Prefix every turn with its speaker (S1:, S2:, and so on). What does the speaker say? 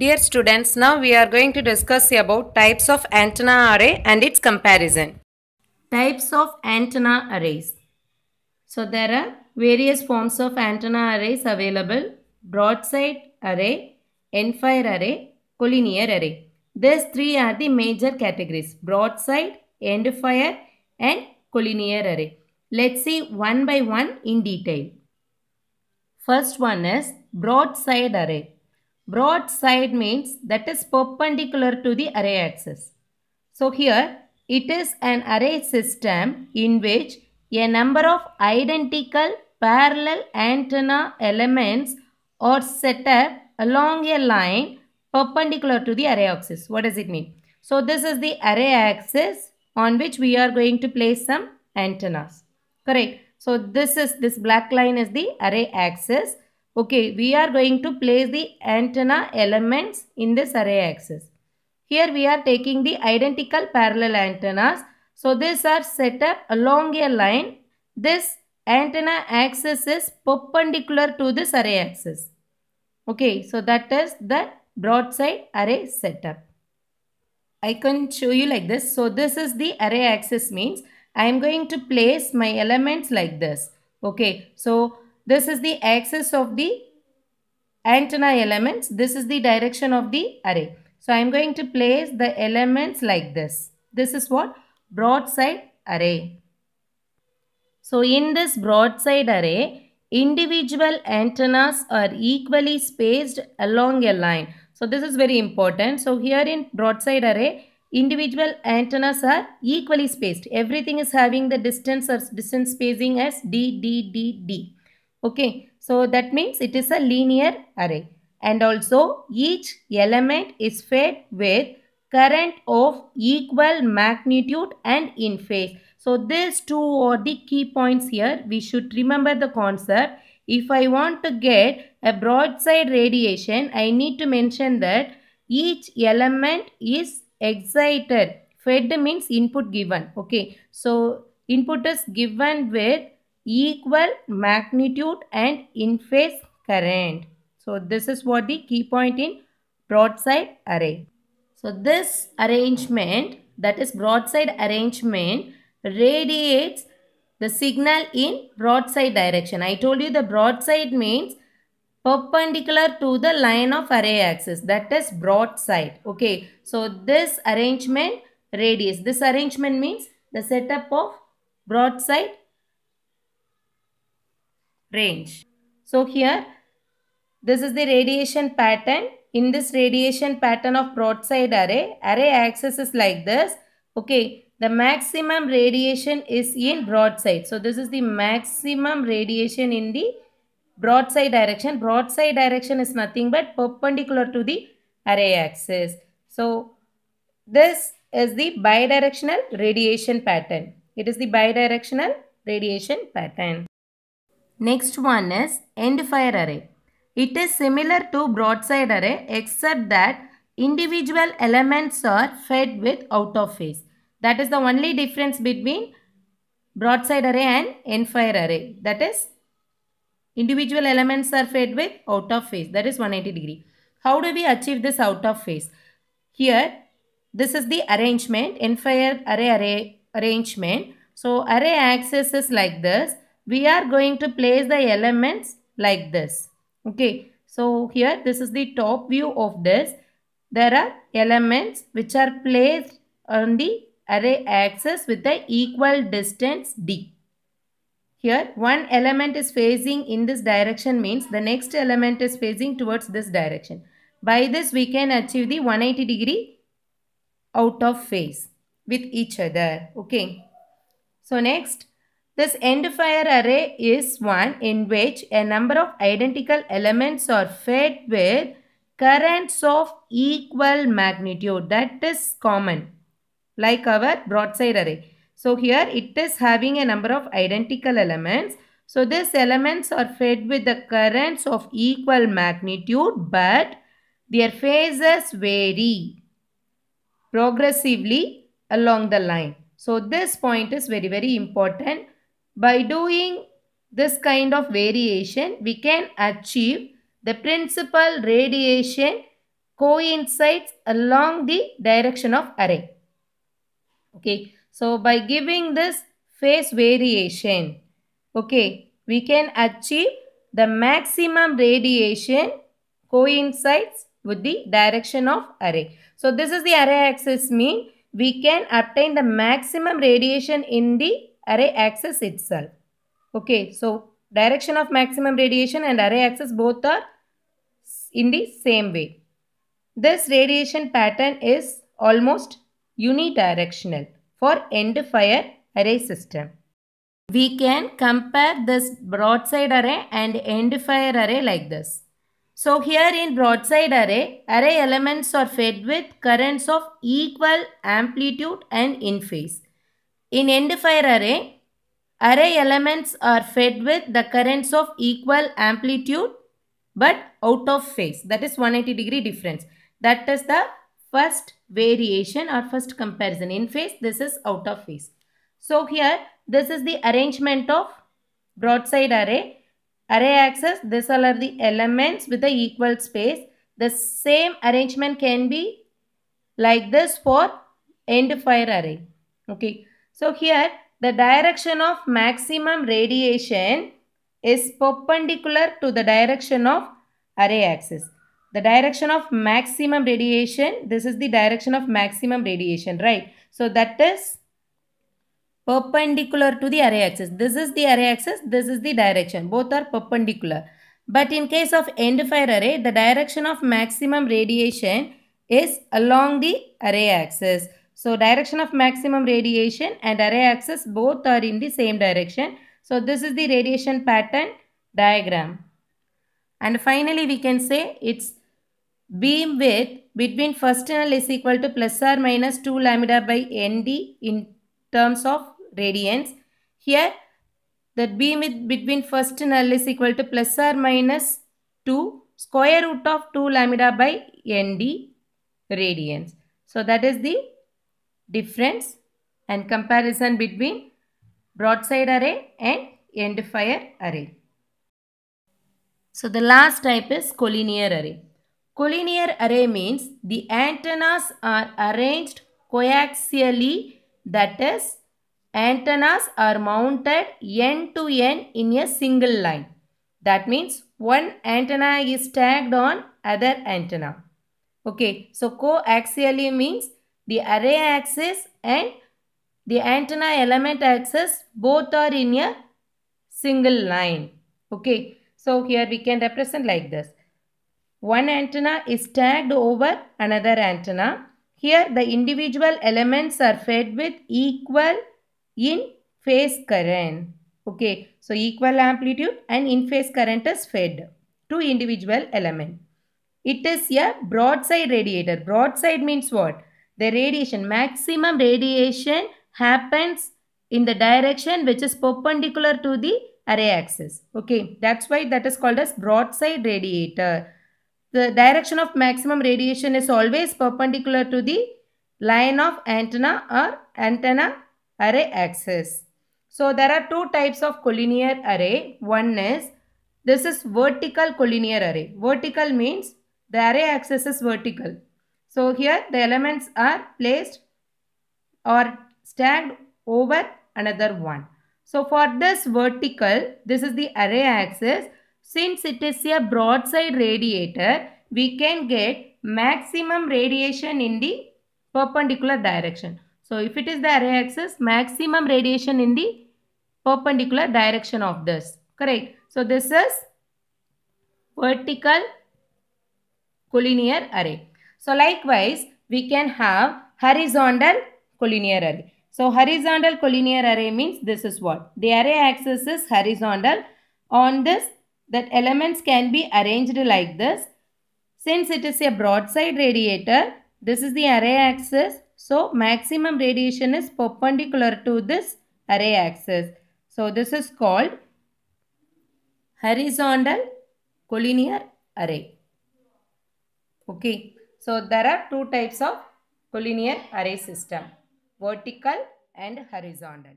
S1: Dear students, now we are going to discuss about types of antenna array and its comparison. Types of antenna arrays. So there are various forms of antenna arrays available. Broadside array, end fire array, collinear array. These three are the major categories. Broadside, end fire and collinear array. Let's see one by one in detail. First one is broadside array. Broadside means that is perpendicular to the array axis. So here it is an array system in which a number of identical parallel antenna elements are set up along a line perpendicular to the array axis. What does it mean? So this is the array axis on which we are going to place some antennas. Correct. So this is this black line is the array axis Okay, we are going to place the antenna elements in this array axis. Here we are taking the identical parallel antennas. So these are set up along a line. This antenna axis is perpendicular to this array axis. Okay, so that is the broadside array setup. I can show you like this. So this is the array axis means I am going to place my elements like this. Okay, so this is the axis of the antenna elements. This is the direction of the array. So I am going to place the elements like this. This is what? Broadside array. So in this broadside array, individual antennas are equally spaced along a line. So this is very important. So here in broadside array, individual antennas are equally spaced. Everything is having the distance or distance spacing as D, D, D, D. Okay, so that means it is a linear array. And also each element is fed with current of equal magnitude and in phase. So these two are the key points here. We should remember the concept. If I want to get a broadside radiation, I need to mention that each element is excited. Fed means input given. Okay. So input is given with equal magnitude and in-phase current. So this is what the key point in broadside array. So this arrangement that is broadside arrangement radiates the signal in broadside direction. I told you the broadside means perpendicular to the line of array axis that is broadside. Okay. So this arrangement radiates. This arrangement means the setup of broadside range. So here this is the radiation pattern. In this radiation pattern of broadside array, array axis is like this. Okay, the maximum radiation is in broadside. So this is the maximum radiation in the broadside direction. Broadside direction is nothing but perpendicular to the array axis. So this is the bidirectional radiation pattern. It is the bidirectional radiation pattern. Next one is end fire array. It is similar to broadside array except that individual elements are fed with out of phase. That is the only difference between broadside array and end fire array. That is individual elements are fed with out of phase. That is 180 degree. How do we achieve this out of phase? Here, this is the arrangement, end fire array array arrangement. So, array axis is like this we are going to place the elements like this. Okay. So here this is the top view of this. There are elements which are placed on the array axis with the equal distance d. Here one element is facing in this direction means the next element is facing towards this direction. By this we can achieve the 180 degree out of phase with each other. Okay. So next this end fire array is one in which a number of identical elements are fed with currents of equal magnitude. That is common like our broadside array. So here it is having a number of identical elements. So these elements are fed with the currents of equal magnitude but their phases vary progressively along the line. So this point is very very important. By doing this kind of variation, we can achieve the principal radiation coincides along the direction of array. Okay, so by giving this phase variation, okay, we can achieve the maximum radiation coincides with the direction of array. So this is the array axis mean we can obtain the maximum radiation in the array axis itself. Okay, so direction of maximum radiation and array axis both are in the same way. This radiation pattern is almost unidirectional for end fire array system. We can compare this broadside array and end fire array like this. So here in broadside array, array elements are fed with currents of equal amplitude and in phase. In end fire array, array elements are fed with the currents of equal amplitude but out of phase. That is 180 degree difference. That is the first variation or first comparison. In phase, this is out of phase. So here, this is the arrangement of broadside array. Array axis, This all are the elements with the equal space. The same arrangement can be like this for end fire array. Okay. So here the direction of maximum radiation is perpendicular to the direction of array axis. The direction of maximum radiation, this is the direction of maximum radiation, right? So that is perpendicular to the array axis. This is the array axis, this is the direction. Both are perpendicular. But in case of end fire array, the direction of maximum radiation is along the array axis. So direction of maximum radiation and array axis both are in the same direction. So this is the radiation pattern diagram. And finally we can say its beam width between first null is equal to plus or minus 2 lambda by nd in terms of radians. Here the beam width between first null is equal to plus or minus 2 square root of 2 lambda by nd radians. So that is the difference and comparison between broadside array and end fire array. So the last type is collinear array. Collinear array means the antennas are arranged coaxially that is antennas are mounted end to end in a single line. That means one antenna is tagged on other antenna. Okay, so coaxially means the array axis and the antenna element axis both are in a single line. Okay. So here we can represent like this. One antenna is tagged over another antenna. Here the individual elements are fed with equal in phase current. Okay, so equal amplitude and in phase current is fed to individual element. It is a broadside radiator. Broadside means what? The radiation, maximum radiation happens in the direction which is perpendicular to the array axis. Okay, that's why that is called as broadside radiator. The direction of maximum radiation is always perpendicular to the line of antenna or antenna array axis. So there are two types of collinear array. One is this is vertical collinear array. Vertical means the array axis is vertical. So here the elements are placed or stacked over another one. So for this vertical, this is the array axis. Since it is a broadside radiator, we can get maximum radiation in the perpendicular direction. So if it is the array axis, maximum radiation in the perpendicular direction of this. Correct. So this is vertical collinear array. So likewise, we can have horizontal collinear array. So horizontal collinear array means this is what? The array axis is horizontal. On this, that elements can be arranged like this. Since it is a broadside radiator, this is the array axis. So maximum radiation is perpendicular to this array axis. So this is called horizontal collinear array. Okay. So there are two types of collinear array system, vertical and horizontal.